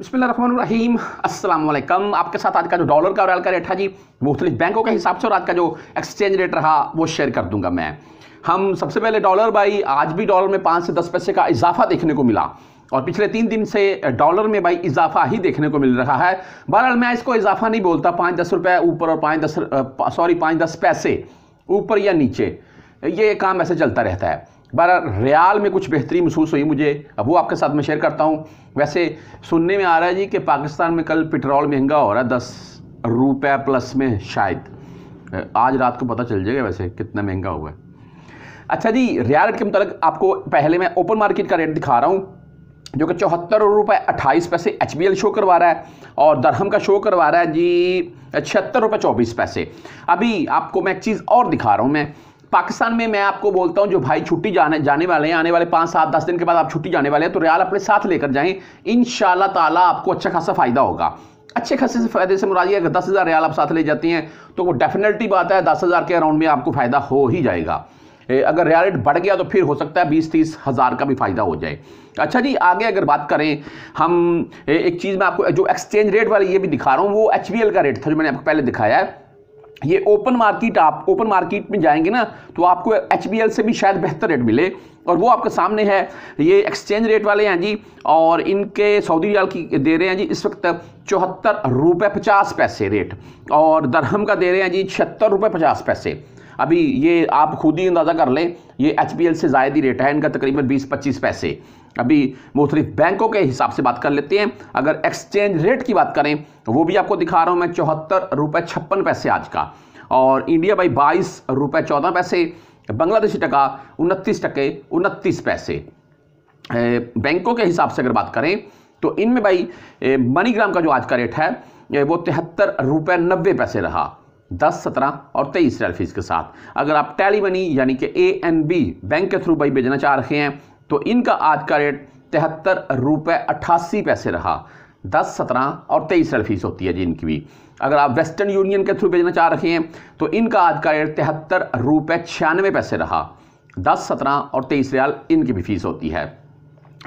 बिस्मिल्लाम अस्सलाम आपके साथ आज का जो डॉलर का रैल का रेट है जी मुख्तलिफ बैंकों के हिसाब से और आज का जो एक्सचेंज रेट रहा वो शेयर कर दूंगा मैं हम सबसे पहले डॉलर भाई आज भी डॉलर में पाँच से दस पैसे का इजाफा देखने को मिला और पिछले तीन दिन से डॉलर में भाई इजाफा ही देखने को मिल रहा है बहरहाल मैं इसको इजाफा नहीं बोलता पाँच दस रुपये ऊपर और पाँच दस सॉरी पाँच दस पैसे ऊपर या नीचे ये काम ऐसे चलता रहता है बहर रियाल में कुछ बेहतरी महसूस हुई मुझे अब वो आपके साथ मैं शेयर करता हूँ वैसे सुनने में आ रहा है जी कि पाकिस्तान में कल पेट्रोल महंगा हो रहा है दस रुपये प्लस में शायद आज रात को पता चल जाएगा वैसे कितना महंगा हुआ है अच्छा जी रियाल के मतलब आपको पहले मैं ओपन मार्केट का रेट दिखा रहा हूँ जो कि चौहत्तर रुपये अट्ठाईस पैसे एच शो करवा रहा है और दरहम का शो करवा रहा है जी छिहत्तर रुपये चौबीस पैसे अभी आपको मैं एक चीज़ और दिखा रहा हूँ मैं पाकिस्तान में मैं आपको बोलता हूं जो भाई छुट्टी जाने जाने वाले हैं आने वाले पाँच सात दस दिन के बाद आप छुट्टी जाने वाले हैं तो रियाल अपने साथ लेकर जाएं इन ताला आपको अच्छा खासा फ़ायदा होगा अच्छे खासे से फायदे से मुरादी अगर दस हज़ार रियाल आप साथ ले जाती हैं तो वो डेफिनेटली बात है दस हज़ार के अराउंड में आपको फ़ायदा हो ही जाएगा अगर रियाल रेट बढ़ गया तो फिर हो सकता है बीस तीस हज़ार का भी फ़ायदा हो जाए अच्छा जी आगे अगर बात करें हम एक चीज़ में आपको जो एक्सचेंज रेट वाली ये भी दिखा रहा हूँ वो एच का रेट था जो मैंने आपको पहले दिखाया है ये ओपन मार्केट आप ओपन मार्केट में जाएंगे ना तो आपको एच से भी शायद बेहतर रेट मिले और वो आपके सामने है ये एक्सचेंज रेट वाले हैं जी और इनके सऊदी रियाल की दे रहे हैं जी इस वक्त चौहत्तर रुपये पचास पैसे रेट और दरहम का दे रहे हैं जी छिहत्तर रुपये पचास पैसे अभी ये आप खुद ही अंदाज़ा कर लें ये एच से ज़ायद ही रेट है इनका तकरीबन बीस पच्चीस पैसे अभी मुख्तलिफ बैंकों के हिसाब से बात कर लेते हैं अगर एक्सचेंज रेट की बात करें तो वो भी आपको दिखा रहा हूँ मैं चौहत्तर रुपये छप्पन पैसे आज का और इंडिया भाई बाईस रुपये चौदह पैसे बांग्लादेशी टका उनतीस टके उनतीस पैसे बैंकों के हिसाब से अगर बात करें तो इनमें भाई मनीग्राम का जो आज का रेट है वो तिहत्तर रुपये नब्बे पैसे रहा दस सत्रह और तेईस रैल फीस के साथ अगर आप टैली मनी यानी कि ए एन बी बैंक के थ्रू भाई भेजना चाह रहे हैं तो इनका आज का रेट तिहत्तर रुपये अट्ठासी पैसे रहा दस सत्रह और तेईस रैल फीस होती है जी इनकी भी अगर आप वेस्टर्न यूनियन के थ्रू भेजना चाह रहे हैं तो इनका आज का रेट तिहत्तर रुपये छियानवे पैसे रहा दस सत्रह और तेईस रियाल इनकी भी फीस होती है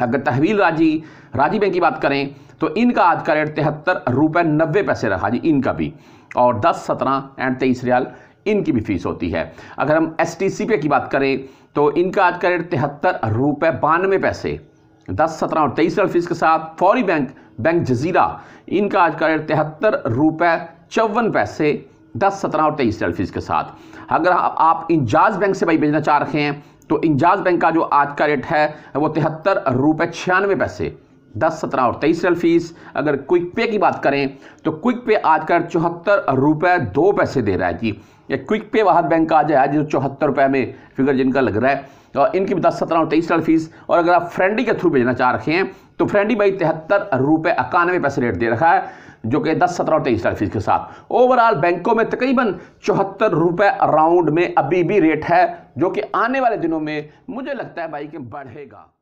अगर तहवील राजी राजी बैंक की बात करें तो इनका आज का रेट तिहत्तर रुपये नब्बे पैसे रहा जी इनका भी और दस सत्रह एंड तेईस रियाल इनकी भी फीस होती है अगर हम एस टी सी पे की बात करें तो इनका आज का रेट तिहत्तर रुपये बानवे पैसे दस सत्रह और तेईस रियाल फीस के साथ फौरी बैंक बैंक जजीरा इनका आज का रेट तिहत्तर रुपये चौवन पैसे दस सत्रह और तेईस रियाल फीस के साथ अगर आप, आप इंजाज बैंक से भाई भेजना चाह रहे हैं तो इंजाज बैंक का जो आज का रेट है वो तिहत्तर रुपये छियानवे पैसे दस सत्रह और तेईस रियल फीस अगर क्विक पे की बात करें तो क्विक पे आजकल चौहत्तर रुपये दो पैसे दे रहा है जी ये क्विक पे वाहत बैंक का आज है जो चौहत्तर रुपये में फिगर जिनका लग रहा है और इनकी भी दस सत्रह और तेईस रियल फीस और अगर आप फ्रेंडी के थ्रू भेजना चाह रखे हैं तो फ्रेंडी भाई तिहत्तर रुपये इक्यानवे पैसे रेट दे रखा है जो कि दस सत्रह और तेईस रियल फीस के साथ ओवरऑल बैंकों में तकरीबन चौहत्तर रुपये अराउंड में अभी भी रेट है जो कि आने वाले दिनों में मुझे लगता है भाई कि बढ़ेगा